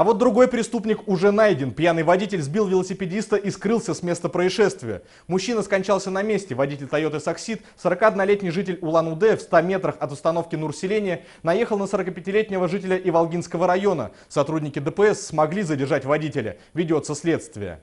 А вот другой преступник уже найден. Пьяный водитель сбил велосипедиста и скрылся с места происшествия. Мужчина скончался на месте. Водитель Toyota Саксид, 41-летний житель Улан-Удэ в 100 метрах от установки Нурселения, наехал на 45-летнего жителя Иволгинского района. Сотрудники ДПС смогли задержать водителя. Ведется следствие.